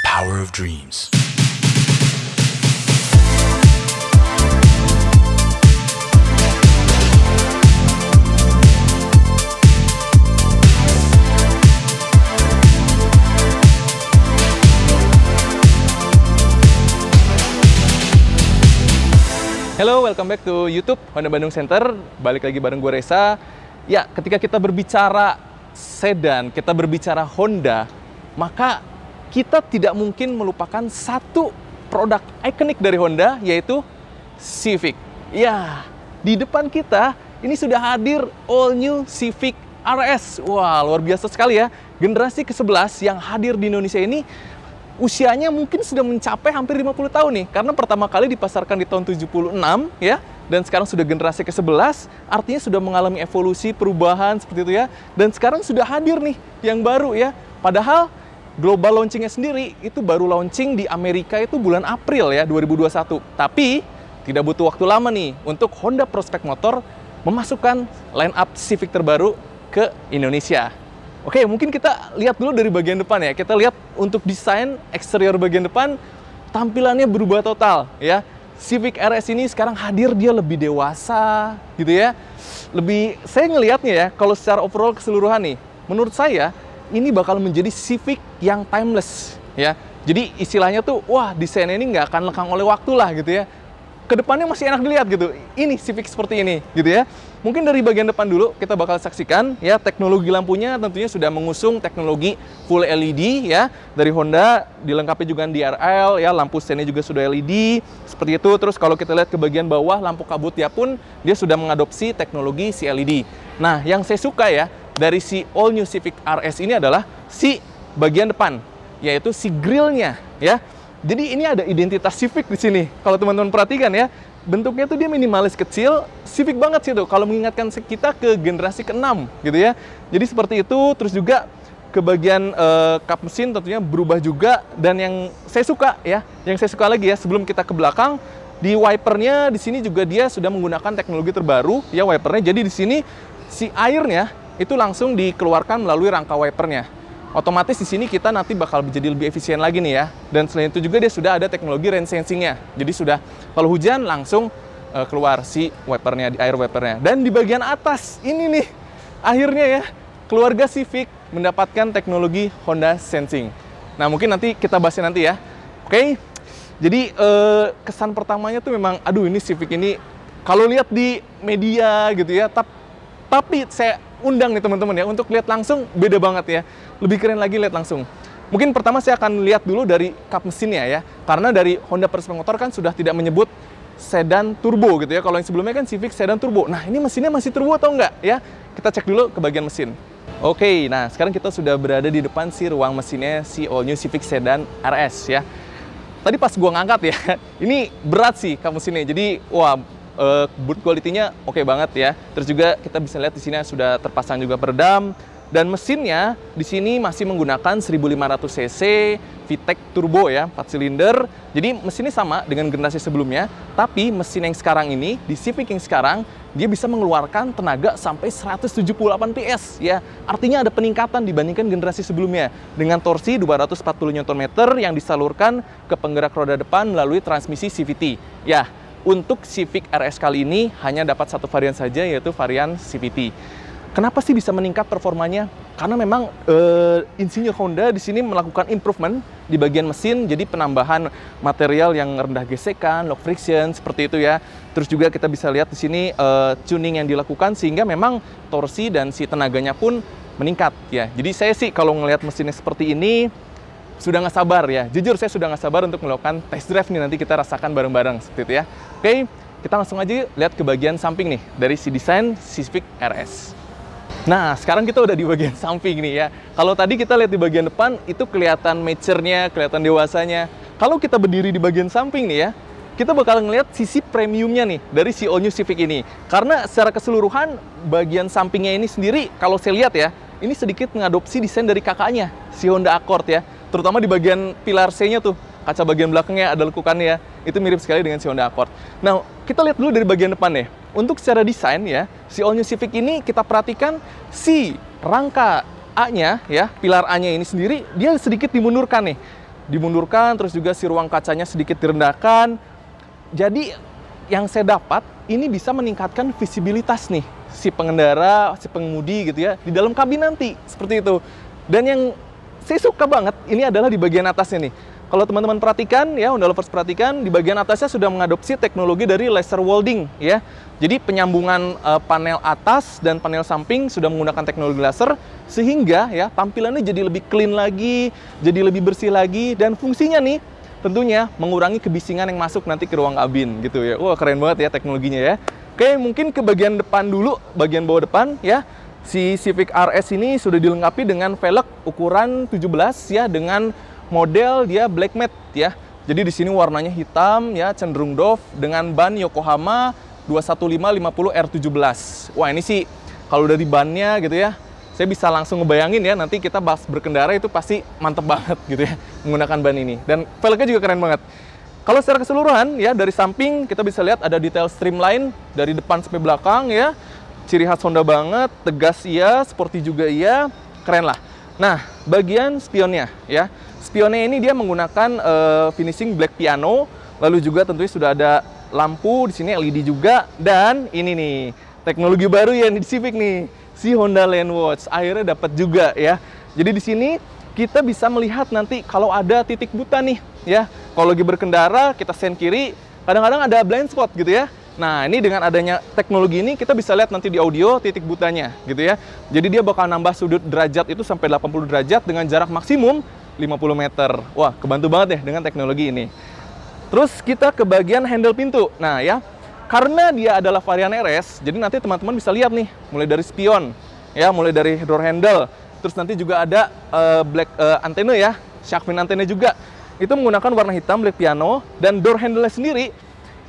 the power of dreams. Hello, welcome back to YouTube Honda Bandung Center. Balik lagi bareng gue Reza. Ya, ketika kita berbicara sedan, kita berbicara Honda, maka kita tidak mungkin melupakan satu produk ikonik dari Honda, yaitu Civic. Ya, di depan kita ini sudah hadir all new Civic RS. Wah, luar biasa sekali ya. Generasi ke-11 yang hadir di Indonesia ini usianya mungkin sudah mencapai hampir 50 tahun nih karena pertama kali dipasarkan di tahun 76 ya dan sekarang sudah generasi ke-11 artinya sudah mengalami evolusi perubahan seperti itu ya dan sekarang sudah hadir nih yang baru ya padahal global launchingnya sendiri itu baru launching di Amerika itu bulan April ya 2021. Tapi tidak butuh waktu lama nih untuk Honda Prospect Motor memasukkan line up Civic terbaru ke Indonesia. Oke, mungkin kita lihat dulu dari bagian depan ya. Kita lihat untuk desain eksterior bagian depan tampilannya berubah total ya. Civic RS ini sekarang hadir dia lebih dewasa gitu ya. Lebih saya ngelihatnya ya kalau secara overall keseluruhan nih, menurut saya ini bakal menjadi Civic yang timeless ya. Jadi istilahnya tuh wah desainnya ini nggak akan lekang oleh waktu lah gitu ya. Kedepannya masih enak dilihat gitu. Ini Civic seperti ini gitu ya. Mungkin dari bagian depan dulu kita bakal saksikan ya teknologi lampunya tentunya sudah mengusung teknologi full LED ya dari Honda dilengkapi juga DRL ya lampu sennya juga sudah LED seperti itu. Terus kalau kita lihat ke bagian bawah lampu kabutnya pun dia sudah mengadopsi teknologi CLED. Nah, yang saya suka ya dari si all new Civic RS ini adalah si bagian depan, yaitu si grillnya ya. Jadi ini ada identitas Civic di sini. Kalau teman-teman perhatikan ya, bentuknya tuh dia minimalis kecil, Civic banget sih tuh. Kalau mengingatkan kita ke generasi keenam, gitu ya. Jadi seperti itu, terus juga ke uh, kap mesin tentunya berubah juga dan yang saya suka ya, yang saya suka lagi ya sebelum kita ke belakang di wipernya di sini juga dia sudah menggunakan teknologi terbaru ya wipernya. Jadi di sini si airnya itu langsung dikeluarkan melalui rangka wipernya. Otomatis di sini kita nanti bakal menjadi lebih efisien lagi nih ya. Dan selain itu juga dia sudah ada teknologi rain sensingnya. Jadi sudah kalau hujan langsung uh, keluar si wipernya, di air wipernya. Dan di bagian atas ini nih, akhirnya ya keluarga Civic mendapatkan teknologi Honda Sensing. Nah mungkin nanti kita bahasnya nanti ya. Oke, okay? jadi uh, kesan pertamanya tuh memang, aduh ini Civic ini kalau lihat di media gitu ya, tapi tapi saya undang nih teman-teman ya untuk lihat langsung beda banget ya. Lebih keren lagi lihat langsung. Mungkin pertama saya akan lihat dulu dari kap mesinnya ya. Karena dari Honda Pers Motor kan sudah tidak menyebut sedan turbo gitu ya. Kalau yang sebelumnya kan Civic sedan turbo. Nah, ini mesinnya masih turbo atau enggak ya? Kita cek dulu ke bagian mesin. Oke, nah sekarang kita sudah berada di depan si ruang mesinnya si All New Civic Sedan RS ya. Tadi pas gua ngangkat ya, ini berat sih kap mesinnya. Jadi, wah uh, eh, boot quality-nya oke okay banget ya. Terus juga kita bisa lihat di sini sudah terpasang juga peredam dan mesinnya di sini masih menggunakan 1500 cc VTEC turbo ya, 4 silinder. Jadi mesinnya sama dengan generasi sebelumnya, tapi mesin yang sekarang ini di Civic yang sekarang dia bisa mengeluarkan tenaga sampai 178 PS ya. Artinya ada peningkatan dibandingkan generasi sebelumnya dengan torsi 240 Nm yang disalurkan ke penggerak roda depan melalui transmisi CVT. Ya, untuk Civic RS kali ini hanya dapat satu varian saja yaitu varian CVT. Kenapa sih bisa meningkat performanya? Karena memang uh, insinyur Honda di sini melakukan improvement di bagian mesin, jadi penambahan material yang rendah gesekan, low friction seperti itu ya. Terus juga kita bisa lihat di sini uh, tuning yang dilakukan sehingga memang torsi dan si tenaganya pun meningkat ya. Jadi saya sih kalau ngelihat mesinnya seperti ini sudah nggak sabar ya. Jujur saya sudah nggak sabar untuk melakukan test drive nih nanti kita rasakan bareng-bareng seperti itu ya. Oke, kita langsung aja lihat ke bagian samping nih dari si desain Civic RS. Nah, sekarang kita udah di bagian samping nih ya. Kalau tadi kita lihat di bagian depan, itu kelihatan mature-nya, kelihatan dewasanya. Kalau kita berdiri di bagian samping nih ya, kita bakal ngelihat sisi premiumnya nih dari si All New Civic ini. Karena secara keseluruhan, bagian sampingnya ini sendiri, kalau saya lihat ya, ini sedikit mengadopsi desain dari kakaknya, si Honda Accord ya terutama di bagian pilar C-nya tuh kaca bagian belakangnya ada lekukannya ya. itu mirip sekali dengan si Honda Accord. Nah kita lihat dulu dari bagian depan nih Untuk secara desain ya si All New Civic ini kita perhatikan si rangka A-nya ya pilar A-nya ini sendiri dia sedikit dimundurkan nih dimundurkan terus juga si ruang kacanya sedikit direndahkan. Jadi yang saya dapat ini bisa meningkatkan visibilitas nih si pengendara, si pengemudi gitu ya di dalam kabin nanti seperti itu. Dan yang saya suka banget ini adalah di bagian atasnya nih. Kalau teman-teman perhatikan ya, Honda lovers perhatikan di bagian atasnya sudah mengadopsi teknologi dari laser welding ya. Jadi penyambungan uh, panel atas dan panel samping sudah menggunakan teknologi laser sehingga ya tampilannya jadi lebih clean lagi, jadi lebih bersih lagi dan fungsinya nih tentunya mengurangi kebisingan yang masuk nanti ke ruang kabin gitu ya. Wah, keren banget ya teknologinya ya. Oke, mungkin ke bagian depan dulu, bagian bawah depan ya. Si Civic RS ini sudah dilengkapi dengan velg ukuran 17 ya dengan model dia black matte ya. Jadi di sini warnanya hitam ya cenderung doff dengan ban Yokohama 21550 R17. Wah, ini sih kalau dari bannya gitu ya saya bisa langsung ngebayangin ya nanti kita bahas berkendara itu pasti mantep banget gitu ya menggunakan ban ini dan velgnya juga keren banget kalau secara keseluruhan ya dari samping kita bisa lihat ada detail streamline dari depan sampai belakang ya ciri khas Honda banget, tegas iya, sporty juga iya, keren lah. Nah, bagian spionnya ya. Spionnya ini dia menggunakan uh, finishing black piano, lalu juga tentunya sudah ada lampu di sini LED juga dan ini nih teknologi baru yang di Civic nih, si Honda Land Watch akhirnya dapat juga ya. Jadi di sini kita bisa melihat nanti kalau ada titik buta nih ya. Kalau lagi berkendara kita sen kiri, kadang-kadang ada blind spot gitu ya Nah, ini dengan adanya teknologi ini kita bisa lihat nanti di audio titik butanya gitu ya. Jadi dia bakal nambah sudut derajat itu sampai 80 derajat dengan jarak maksimum 50 meter. Wah, kebantu banget deh dengan teknologi ini. Terus kita ke bagian handle pintu. Nah, ya. Karena dia adalah varian RS, jadi nanti teman-teman bisa lihat nih, mulai dari spion, ya, mulai dari door handle, terus nanti juga ada uh, black uh, eh, antena ya, shark fin antena juga. Itu menggunakan warna hitam black piano dan door handle sendiri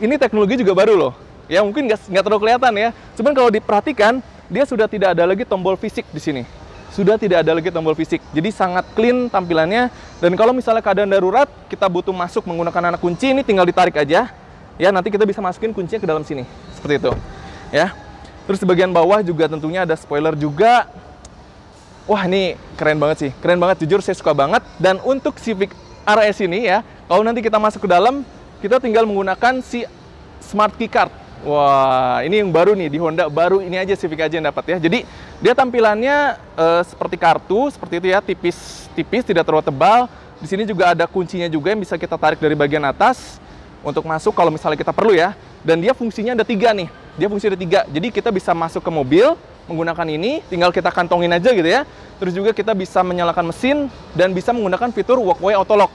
ini teknologi juga baru loh. Ya mungkin nggak terlalu kelihatan ya. Cuman kalau diperhatikan, dia sudah tidak ada lagi tombol fisik di sini. Sudah tidak ada lagi tombol fisik. Jadi sangat clean tampilannya. Dan kalau misalnya keadaan darurat, kita butuh masuk menggunakan anak kunci, ini tinggal ditarik aja. Ya nanti kita bisa masukin kuncinya ke dalam sini. Seperti itu. Ya. Terus di bagian bawah juga tentunya ada spoiler juga. Wah ini keren banget sih, keren banget jujur saya suka banget. Dan untuk Civic RS ini ya, kalau nanti kita masuk ke dalam, kita tinggal menggunakan si smart key card. Wah, ini yang baru nih di Honda baru ini aja Civic aja yang dapat ya. Jadi dia tampilannya uh, seperti kartu, seperti itu ya, tipis-tipis, tidak terlalu tebal. Di sini juga ada kuncinya juga yang bisa kita tarik dari bagian atas untuk masuk kalau misalnya kita perlu ya. Dan dia fungsinya ada tiga nih. Dia fungsi ada tiga. Jadi kita bisa masuk ke mobil menggunakan ini, tinggal kita kantongin aja gitu ya. Terus juga kita bisa menyalakan mesin dan bisa menggunakan fitur walkway auto lock.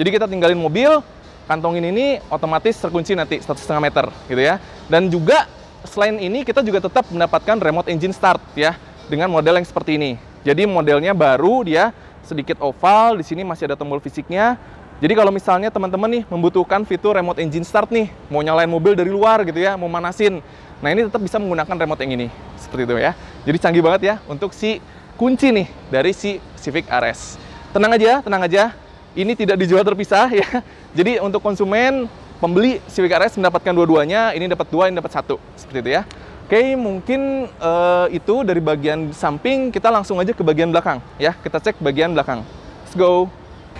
Jadi kita tinggalin mobil, kantongin ini otomatis terkunci nanti satu setengah meter gitu ya dan juga selain ini kita juga tetap mendapatkan remote engine start ya dengan model yang seperti ini jadi modelnya baru dia sedikit oval di sini masih ada tombol fisiknya jadi kalau misalnya teman-teman nih membutuhkan fitur remote engine start nih mau nyalain mobil dari luar gitu ya mau manasin nah ini tetap bisa menggunakan remote yang ini seperti itu ya jadi canggih banget ya untuk si kunci nih dari si Civic RS tenang aja tenang aja ini tidak dijual terpisah ya. Jadi untuk konsumen pembeli Civic RS mendapatkan dua-duanya, ini dapat dua, ini dapat satu, seperti itu ya. Oke, mungkin uh, itu dari bagian samping, kita langsung aja ke bagian belakang ya. Kita cek bagian belakang. Let's go.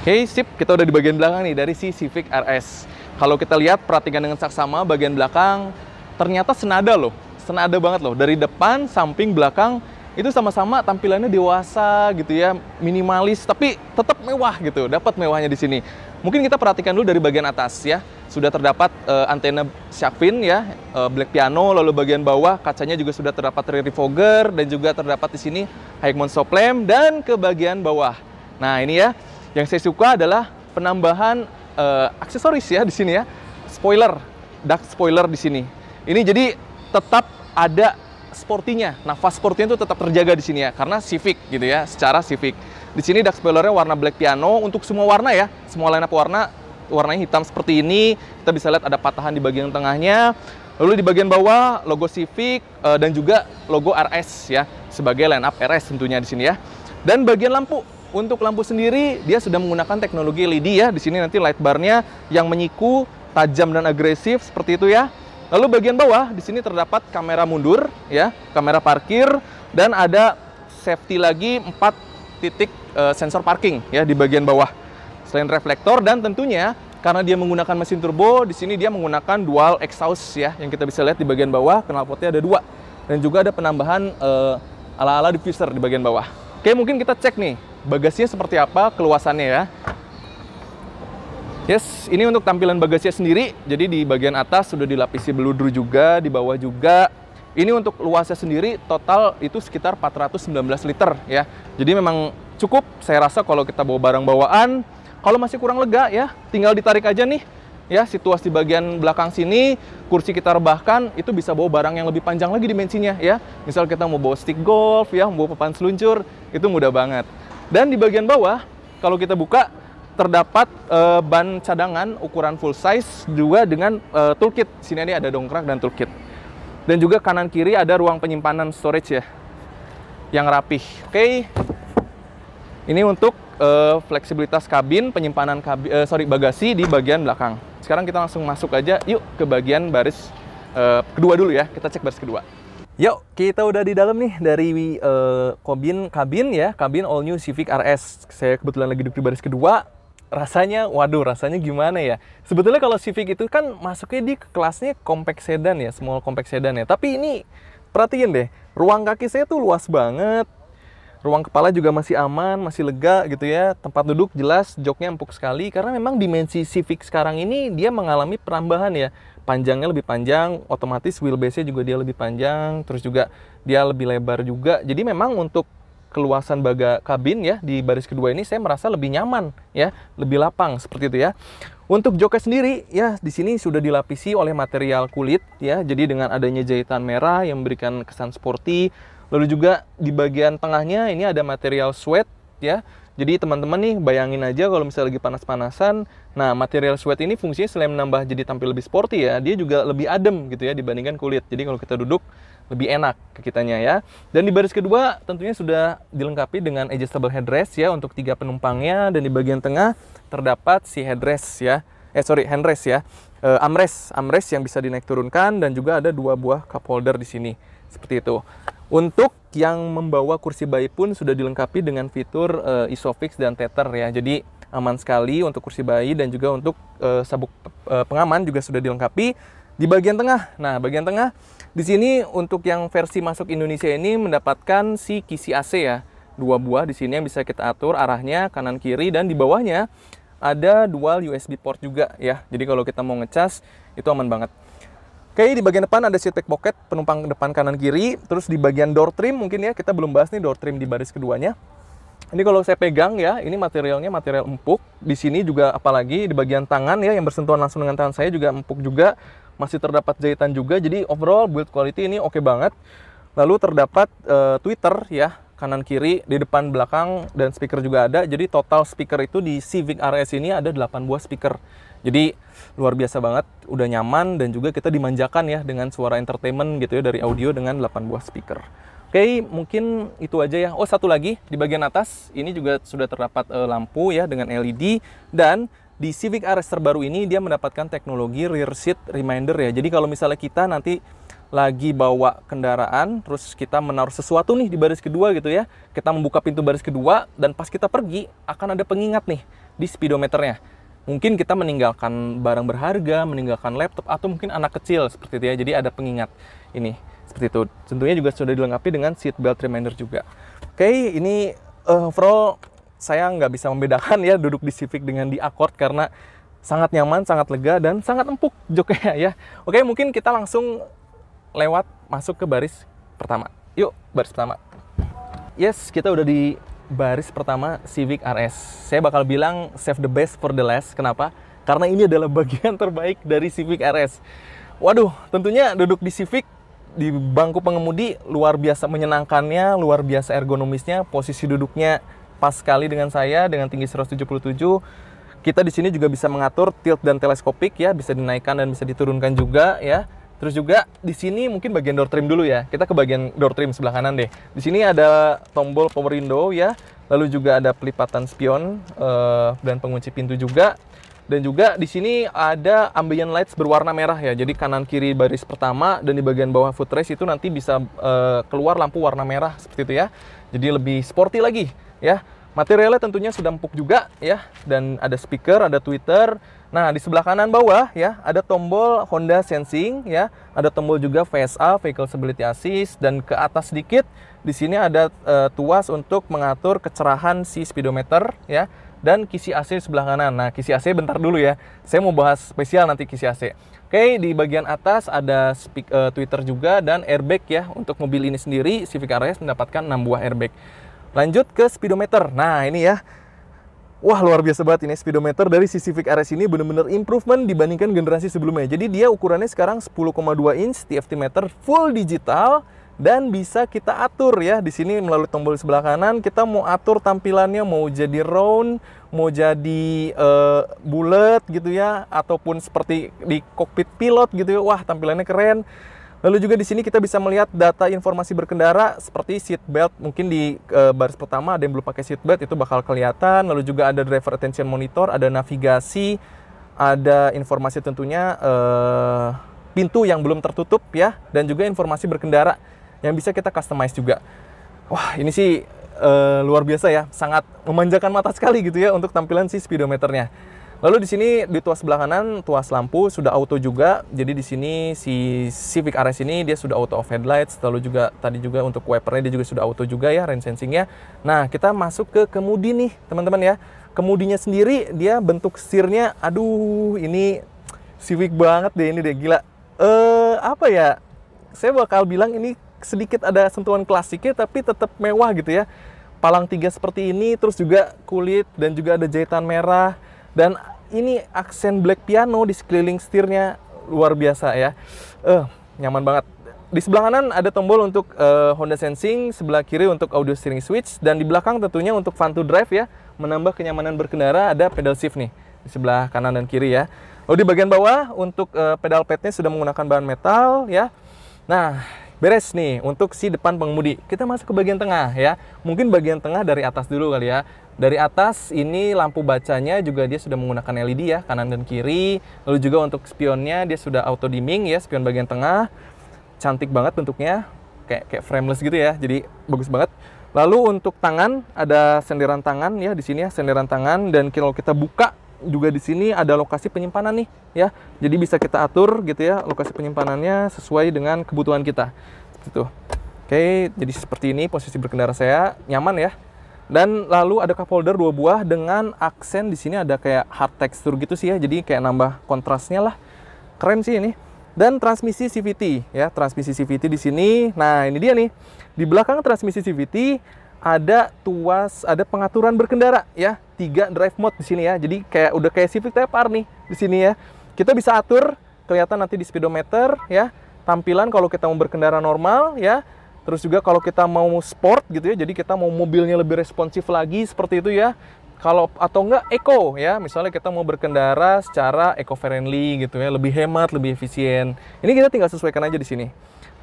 Oke, sip, kita udah di bagian belakang nih dari si Civic RS. Kalau kita lihat perhatikan dengan saksama bagian belakang ternyata senada loh. Senada banget loh dari depan, samping, belakang itu sama-sama tampilannya dewasa gitu ya, minimalis tapi tetap mewah gitu. Dapat mewahnya di sini. Mungkin kita perhatikan dulu dari bagian atas ya. Sudah terdapat uh, antena Shafin ya, uh, black piano, lalu bagian bawah kacanya juga sudah terdapat rear fogger dan juga terdapat di sini Haigmont Soplem dan ke bagian bawah. Nah, ini ya yang saya suka adalah penambahan uh, aksesoris ya di sini ya. Spoiler, dark spoiler di sini. Ini jadi tetap ada sportinya. Nafas sportinya itu tetap terjaga di sini ya, karena civic gitu ya, secara civic. Di sini dark spoilernya warna black piano untuk semua warna ya, semua line warna warnanya hitam seperti ini. Kita bisa lihat ada patahan di bagian tengahnya. Lalu di bagian bawah logo Civic eh, dan juga logo RS ya sebagai line up RS tentunya di sini ya. Dan bagian lampu untuk lampu sendiri dia sudah menggunakan teknologi LED ya. Di sini nanti light bar-nya yang menyiku, tajam dan agresif seperti itu ya. Lalu bagian bawah di sini terdapat kamera mundur ya, kamera parkir dan ada safety lagi 4 titik e, sensor parking ya di bagian bawah. Selain reflektor dan tentunya karena dia menggunakan mesin turbo, di sini dia menggunakan dual exhaust ya yang kita bisa lihat di bagian bawah knalpotnya ada dua dan juga ada penambahan ala eh, ala-ala diffuser di bagian bawah. Oke, mungkin kita cek nih bagasinya seperti apa, keluasannya ya. Yes, ini untuk tampilan bagasinya sendiri. Jadi di bagian atas sudah dilapisi beludru juga, di bawah juga. Ini untuk luasnya sendiri total itu sekitar 419 liter ya. Jadi memang cukup saya rasa kalau kita bawa barang bawaan, kalau masih kurang lega ya, tinggal ditarik aja nih. Ya, situasi di bagian belakang sini, kursi kita rebahkan, itu bisa bawa barang yang lebih panjang lagi dimensinya ya. Misal kita mau bawa stick golf ya, mau bawa papan seluncur, itu mudah banget. Dan di bagian bawah, kalau kita buka, terdapat uh, ban cadangan ukuran full size juga dengan uh, toolkit. Sini ini ada dongkrak dan toolkit. Dan juga kanan kiri ada ruang penyimpanan storage ya. Yang rapih. Oke. Okay. Ini untuk uh, fleksibilitas kabin, penyimpanan kabin, uh, sorry bagasi di bagian belakang. Sekarang kita langsung masuk aja yuk ke bagian baris uh, kedua dulu ya. Kita cek baris kedua. Yuk, kita udah di dalam nih dari uh, kabin kabin ya, kabin all new Civic RS. Saya kebetulan lagi duduk di baris kedua rasanya waduh rasanya gimana ya sebetulnya kalau Civic itu kan masuknya di kelasnya compact sedan ya small compact sedan ya tapi ini perhatiin deh ruang kaki saya tuh luas banget ruang kepala juga masih aman masih lega gitu ya tempat duduk jelas joknya empuk sekali karena memang dimensi Civic sekarang ini dia mengalami perambahan ya panjangnya lebih panjang otomatis wheelbase-nya juga dia lebih panjang terus juga dia lebih lebar juga jadi memang untuk keluasan baga kabin ya di baris kedua ini saya merasa lebih nyaman ya, lebih lapang seperti itu ya. Untuk joknya sendiri ya di sini sudah dilapisi oleh material kulit ya. Jadi dengan adanya jahitan merah yang memberikan kesan sporty. Lalu juga di bagian tengahnya ini ada material sweat ya. Jadi teman-teman nih bayangin aja kalau misalnya lagi panas-panasan, nah material sweat ini fungsinya selain menambah jadi tampil lebih sporty ya, dia juga lebih adem gitu ya dibandingkan kulit. Jadi kalau kita duduk lebih enak ke kitanya ya. Dan di baris kedua tentunya sudah dilengkapi dengan adjustable headrest ya untuk tiga penumpangnya dan di bagian tengah terdapat si headrest ya. Eh sorry, handrest ya. E, armrest, armrest yang bisa dinaik turunkan dan juga ada dua buah cup holder di sini. Seperti itu. Untuk yang membawa kursi bayi pun sudah dilengkapi dengan fitur e, ISOFIX dan tether ya. Jadi aman sekali untuk kursi bayi dan juga untuk e, sabuk e, pengaman juga sudah dilengkapi di bagian tengah. Nah, bagian tengah di sini untuk yang versi masuk Indonesia ini mendapatkan si kisi AC ya. Dua buah di sini yang bisa kita atur arahnya kanan kiri dan di bawahnya ada dual USB port juga ya. Jadi kalau kita mau ngecas itu aman banget. Oke, di bagian depan ada seat back pocket penumpang depan kanan kiri, terus di bagian door trim mungkin ya kita belum bahas nih door trim di baris keduanya. Ini kalau saya pegang ya, ini materialnya material empuk. Di sini juga apalagi di bagian tangan ya yang bersentuhan langsung dengan tangan saya juga empuk juga masih terdapat jahitan juga. Jadi overall build quality ini oke okay banget. Lalu terdapat uh, eh, tweeter ya kanan kiri di depan belakang dan speaker juga ada. Jadi total speaker itu di Civic RS ini ada 8 buah speaker. Jadi luar biasa banget, udah nyaman dan juga kita dimanjakan ya dengan suara entertainment gitu ya dari audio dengan 8 buah speaker. Oke, okay, mungkin itu aja ya. Oh, satu lagi di bagian atas ini juga sudah terdapat uh, lampu ya dengan LED dan di Civic RS terbaru ini dia mendapatkan teknologi rear seat reminder ya. Jadi kalau misalnya kita nanti lagi bawa kendaraan, terus kita menaruh sesuatu nih di baris kedua gitu ya. Kita membuka pintu baris kedua dan pas kita pergi akan ada pengingat nih di speedometernya. Mungkin kita meninggalkan barang berharga, meninggalkan laptop atau mungkin anak kecil seperti itu ya. Jadi ada pengingat ini seperti itu. Tentunya juga sudah dilengkapi dengan seat belt reminder juga. Oke, okay, ini uh, overall saya nggak bisa membedakan ya duduk di Civic dengan di Accord karena sangat nyaman, sangat lega dan sangat empuk joknya ya. Oke, mungkin kita langsung lewat masuk ke baris pertama. Yuk, baris pertama. Yes, kita udah di baris pertama Civic RS. Saya bakal bilang save the best for the last. Kenapa? Karena ini adalah bagian terbaik dari Civic RS. Waduh, tentunya duduk di Civic di bangku pengemudi luar biasa menyenangkannya, luar biasa ergonomisnya, posisi duduknya pas sekali dengan saya dengan tinggi 177 kita di sini juga bisa mengatur tilt dan teleskopik ya bisa dinaikkan dan bisa diturunkan juga ya Terus juga di sini mungkin bagian door trim dulu ya. Kita ke bagian door trim sebelah kanan deh. Di sini ada tombol power window ya. Lalu juga ada pelipatan spion uh, dan pengunci pintu juga. Dan juga di sini ada ambient lights berwarna merah ya. Jadi kanan kiri baris pertama dan di bagian bawah footrest itu nanti bisa uh, keluar lampu warna merah seperti itu ya. Jadi lebih sporty lagi ya. Materialnya tentunya sudah empuk juga ya dan ada speaker, ada tweeter. Nah, di sebelah kanan bawah ya ada tombol Honda Sensing ya, ada tombol juga VSA Vehicle Stability Assist dan ke atas sedikit di sini ada e, tuas untuk mengatur kecerahan si speedometer ya dan kisi AC sebelah kanan. Nah, kisi AC bentar dulu ya. Saya mau bahas spesial nanti kisi AC. Oke, di bagian atas ada speak, uh, Twitter juga dan airbag ya. Untuk mobil ini sendiri Civic RS mendapatkan 6 buah airbag. Lanjut ke speedometer. Nah, ini ya. Wah, luar biasa banget ini speedometer dari si Civic RS ini benar-benar improvement dibandingkan generasi sebelumnya. Jadi dia ukurannya sekarang 10,2 inch, TFT meter full digital dan bisa kita atur ya di sini melalui tombol sebelah kanan kita mau atur tampilannya mau jadi round mau jadi uh, bulat gitu ya ataupun seperti di kokpit pilot gitu ya wah tampilannya keren Lalu juga di sini kita bisa melihat data informasi berkendara seperti seat belt. Mungkin di e, baris pertama ada yang belum pakai seat belt itu bakal kelihatan. Lalu juga ada driver attention monitor, ada navigasi, ada informasi tentunya e, pintu yang belum tertutup ya dan juga informasi berkendara yang bisa kita customize juga. Wah, ini sih e, luar biasa ya, sangat memanjakan mata sekali gitu ya untuk tampilan si speedometernya. Lalu di sini di tuas sebelah kanan tuas lampu sudah auto juga. Jadi di sini si Civic RS ini dia sudah auto off headlights. Lalu juga tadi juga untuk wipernya dia juga sudah auto juga ya rain sensingnya. Nah kita masuk ke kemudi nih teman-teman ya. Kemudinya sendiri dia bentuk sirnya aduh ini Civic banget deh ini deh gila. Eh apa ya? Saya bakal bilang ini sedikit ada sentuhan klasiknya tapi tetap mewah gitu ya. Palang tiga seperti ini, terus juga kulit dan juga ada jahitan merah dan ini aksen black piano di sekeliling setirnya luar biasa ya uh, nyaman banget di sebelah kanan ada tombol untuk uh, Honda Sensing, sebelah kiri untuk audio steering switch, dan di belakang tentunya untuk fun to drive ya, menambah kenyamanan berkendara ada pedal shift nih, di sebelah kanan dan kiri ya. oh di bagian bawah untuk uh, pedal padnya sudah menggunakan bahan metal ya. Nah, beres nih untuk si depan pengemudi. Kita masuk ke bagian tengah ya. Mungkin bagian tengah dari atas dulu kali ya. Dari atas ini lampu bacanya juga dia sudah menggunakan LED ya, kanan dan kiri. Lalu juga untuk spionnya dia sudah auto dimming ya, spion bagian tengah. Cantik banget bentuknya. Kayak kayak frameless gitu ya. Jadi bagus banget. Lalu untuk tangan ada senderan tangan ya di sini ya, senderan tangan dan kalau kita buka juga di sini ada lokasi penyimpanan nih ya. Jadi bisa kita atur gitu ya lokasi penyimpanannya sesuai dengan kebutuhan kita. Seperti itu. Oke, jadi seperti ini posisi berkendara saya nyaman ya. Dan lalu ada cup holder dua buah dengan aksen di sini ada kayak hard texture gitu sih ya. Jadi kayak nambah kontrasnya lah. Keren sih ini. Dan transmisi CVT ya, transmisi CVT di sini. Nah, ini dia nih. Di belakang transmisi CVT ada tuas, ada pengaturan berkendara ya. Tiga drive mode di sini ya. Jadi kayak udah kayak Civic Type R nih di sini ya. Kita bisa atur kelihatan nanti di speedometer ya. Tampilan kalau kita mau berkendara normal ya. Terus juga kalau kita mau sport gitu ya, jadi kita mau mobilnya lebih responsif lagi seperti itu ya. Kalau atau enggak eco ya, misalnya kita mau berkendara secara eco friendly gitu ya, lebih hemat, lebih efisien. Ini kita tinggal sesuaikan aja di sini.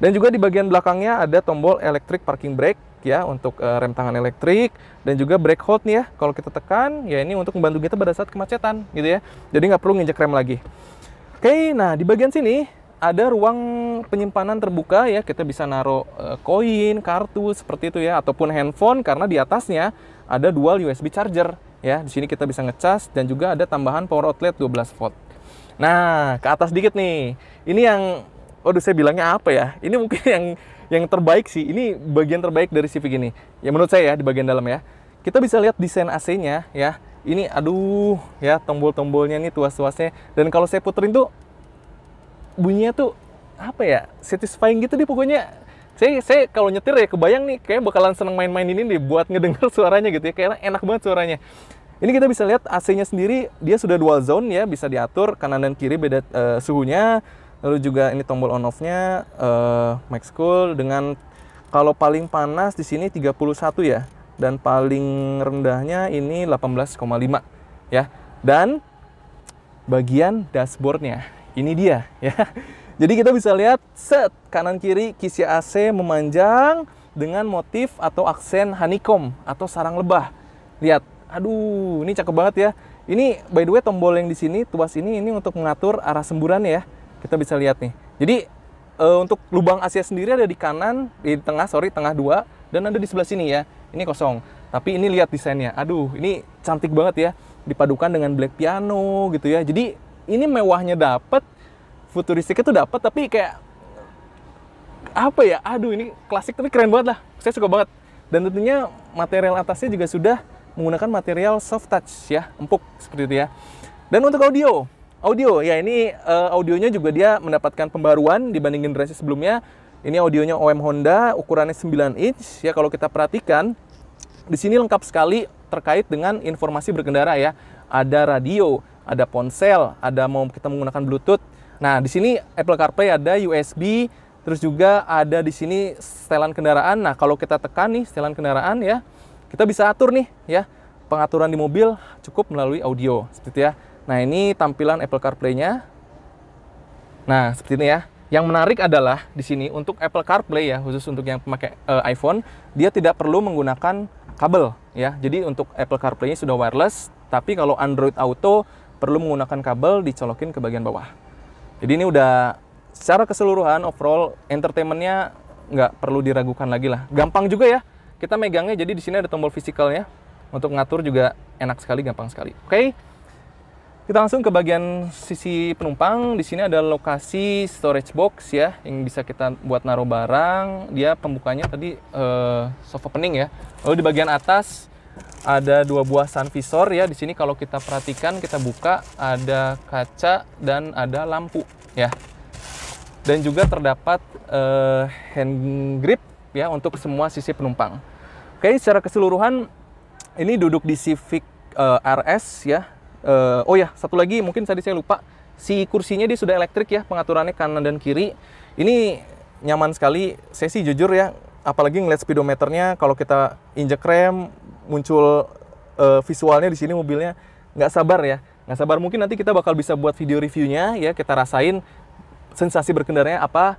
Dan juga di bagian belakangnya ada tombol electric parking brake ya untuk uh, rem tangan elektrik dan juga brake hold nih ya kalau kita tekan ya ini untuk membantu kita pada saat kemacetan gitu ya jadi nggak perlu nginjek rem lagi oke nah di bagian sini ada ruang penyimpanan terbuka ya kita bisa naruh eh, koin uh, kartu seperti itu ya ataupun handphone karena di atasnya ada dual USB charger ya di sini kita bisa ngecas dan juga ada tambahan power outlet 12 volt nah ke atas dikit nih ini yang waduh saya bilangnya apa ya ini mungkin yang yang terbaik sih ini bagian terbaik dari Civic ini ya menurut saya ya di bagian dalam ya kita bisa lihat desain AC-nya ya ini aduh ya tombol-tombolnya nih tuas-tuasnya dan kalau saya puterin tuh bunyinya tuh apa ya satisfying gitu deh pokoknya saya saya kalau nyetir ya kebayang nih kayak bakalan seneng main-main ini nih buat ngedenger suaranya gitu ya kayak enak banget suaranya ini kita bisa lihat AC-nya sendiri dia sudah dual zone ya bisa diatur kanan dan kiri beda uh, suhunya lalu juga ini tombol on off-nya uh, max cool dengan kalau paling panas di sini 31 ya dan paling rendahnya ini 18,5 ya dan bagian dashboardnya ini dia ya jadi kita bisa lihat set kanan kiri kisi AC memanjang dengan motif atau aksen honeycomb atau sarang lebah. Lihat, aduh ini cakep banget ya. Ini by the way tombol yang di sini tuas ini ini untuk mengatur arah semburan ya. Kita bisa lihat nih. Jadi uh, untuk lubang AC sendiri ada di kanan, di tengah, sorry, tengah dua, dan ada di sebelah sini ya. Ini kosong. Tapi ini lihat desainnya. Aduh, ini cantik banget ya. Dipadukan dengan black piano gitu ya. Jadi ini mewahnya dapat, futuristiknya tuh dapat, tapi kayak apa ya? Aduh, ini klasik tapi keren banget lah. Saya suka banget. Dan tentunya material atasnya juga sudah menggunakan material soft touch ya, empuk seperti itu ya. Dan untuk audio, Audio, ya ini uh, audionya juga dia mendapatkan pembaruan dibanding generasi sebelumnya. Ini audionya OM Honda, ukurannya 9 inch. Ya kalau kita perhatikan, di sini lengkap sekali terkait dengan informasi berkendara ya. Ada radio, ada ponsel, ada mau kita menggunakan Bluetooth. Nah, di sini Apple CarPlay ada USB, terus juga ada di sini setelan kendaraan. Nah, kalau kita tekan nih setelan kendaraan ya, kita bisa atur nih ya pengaturan di mobil cukup melalui audio seperti ya. Nah, ini tampilan Apple CarPlay-nya. Nah, seperti ini ya. Yang menarik adalah di sini untuk Apple CarPlay ya, khusus untuk yang pemakai uh, iPhone, dia tidak perlu menggunakan kabel ya. Jadi untuk Apple CarPlay-nya sudah wireless, tapi kalau Android Auto perlu menggunakan kabel dicolokin ke bagian bawah. Jadi ini udah secara keseluruhan overall entertainment-nya nggak perlu diragukan lagi lah. Gampang juga ya. Kita megangnya jadi di sini ada tombol physical ya untuk ngatur juga enak sekali, gampang sekali. Oke. Okay? Kita langsung ke bagian sisi penumpang. Di sini ada lokasi storage box ya, yang bisa kita buat naruh barang. Dia pembukanya tadi uh, soft opening ya. Lalu di bagian atas ada dua buah sun visor ya. Di sini kalau kita perhatikan kita buka ada kaca dan ada lampu ya. Dan juga terdapat uh, hand grip ya untuk semua sisi penumpang. Oke, secara keseluruhan ini duduk di Civic uh, eh, RS ya Uh, oh ya, satu lagi mungkin tadi saya lupa, si kursinya dia sudah elektrik ya, pengaturannya kanan dan kiri. Ini nyaman sekali. Saya sih jujur ya, apalagi ngeliat speedometernya kalau kita injek rem muncul uh, visualnya di sini mobilnya nggak sabar ya nggak sabar mungkin nanti kita bakal bisa buat video reviewnya ya kita rasain sensasi berkendaranya apa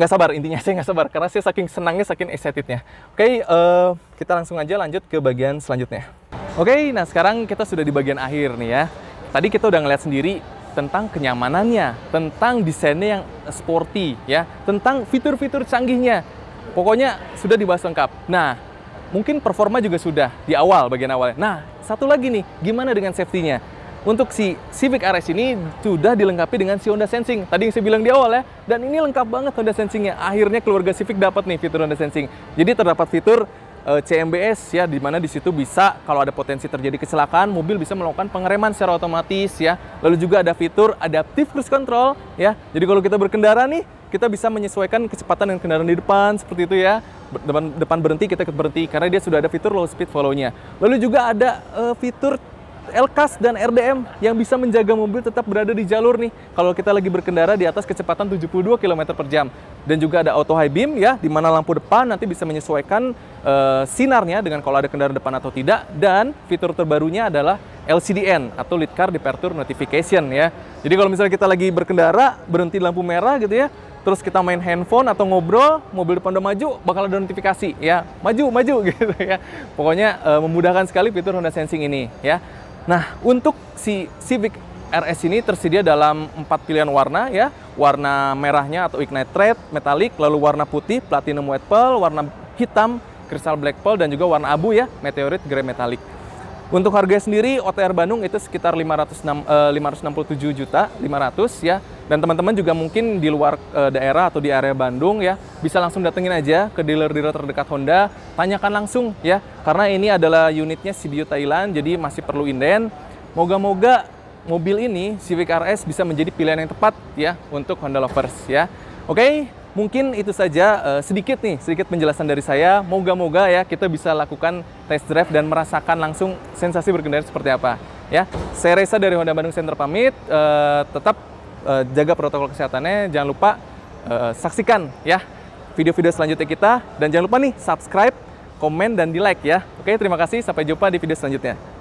nggak sabar intinya saya nggak sabar karena saya saking senangnya saking excitednya oke okay, uh, eh, kita langsung aja lanjut ke bagian selanjutnya oke okay, nah sekarang kita sudah di bagian akhir nih ya tadi kita udah ngeliat sendiri tentang kenyamanannya tentang desainnya yang sporty ya tentang fitur-fitur canggihnya pokoknya sudah dibahas lengkap nah mungkin performa juga sudah di awal bagian awalnya nah satu lagi nih gimana dengan safety-nya untuk si Civic RS ini sudah dilengkapi dengan si Honda Sensing. Tadi yang saya bilang di awal ya, dan ini lengkap banget Honda Sensingnya. Akhirnya keluarga Civic dapat nih fitur Honda Sensing. Jadi terdapat fitur e, eh, CMBS ya, di mana di situ bisa kalau ada potensi terjadi kecelakaan, mobil bisa melakukan pengereman secara otomatis ya. Lalu juga ada fitur adaptive cruise control ya. Jadi kalau kita berkendara nih, kita bisa menyesuaikan kecepatan dengan kendaraan di depan seperti itu ya depan depan berhenti kita ikut berhenti karena dia sudah ada fitur low speed follow-nya lalu juga ada uh, fitur LKAS dan RDM yang bisa menjaga mobil tetap berada di jalur nih kalau kita lagi berkendara di atas kecepatan 72 km per jam. Dan juga ada auto high beam ya, di mana lampu depan nanti bisa menyesuaikan uh, sinarnya dengan kalau ada kendaraan depan atau tidak. Dan fitur terbarunya adalah LCDN atau Lead Car Departure Notification ya. Jadi kalau misalnya kita lagi berkendara, berhenti lampu merah gitu ya, terus kita main handphone atau ngobrol, mobil depan udah maju, bakal ada notifikasi ya, maju, maju gitu ya. Pokoknya uh, memudahkan sekali fitur Honda Sensing ini ya. Nah, untuk si Civic RS ini tersedia dalam empat pilihan warna ya. Warna merahnya atau ignite red, metallic, lalu warna putih, platinum white pearl, warna hitam, crystal black pearl, dan juga warna abu ya, Meteorite grey metallic. Untuk harga sendiri OTR Bandung itu sekitar 506, eh, 567 juta 500 ya. Dan teman-teman juga mungkin di luar eh, daerah atau di area Bandung ya bisa langsung datengin aja ke dealer-dealer terdekat Honda, tanyakan langsung ya. Karena ini adalah unitnya CBU Thailand jadi masih perlu inden. Moga-moga mobil ini Civic RS bisa menjadi pilihan yang tepat ya untuk Honda lovers ya. Oke, Mungkin itu saja uh, sedikit nih, sedikit penjelasan dari saya. Moga-moga ya kita bisa lakukan test drive dan merasakan langsung sensasi berkendara seperti apa. Ya, saya Reza dari Honda Bandung Center pamit. Uh, tetap uh, jaga protokol kesehatannya. Jangan lupa uh, saksikan ya video-video selanjutnya kita dan jangan lupa nih subscribe, komen dan di like ya. Oke, terima kasih. Sampai jumpa di video selanjutnya.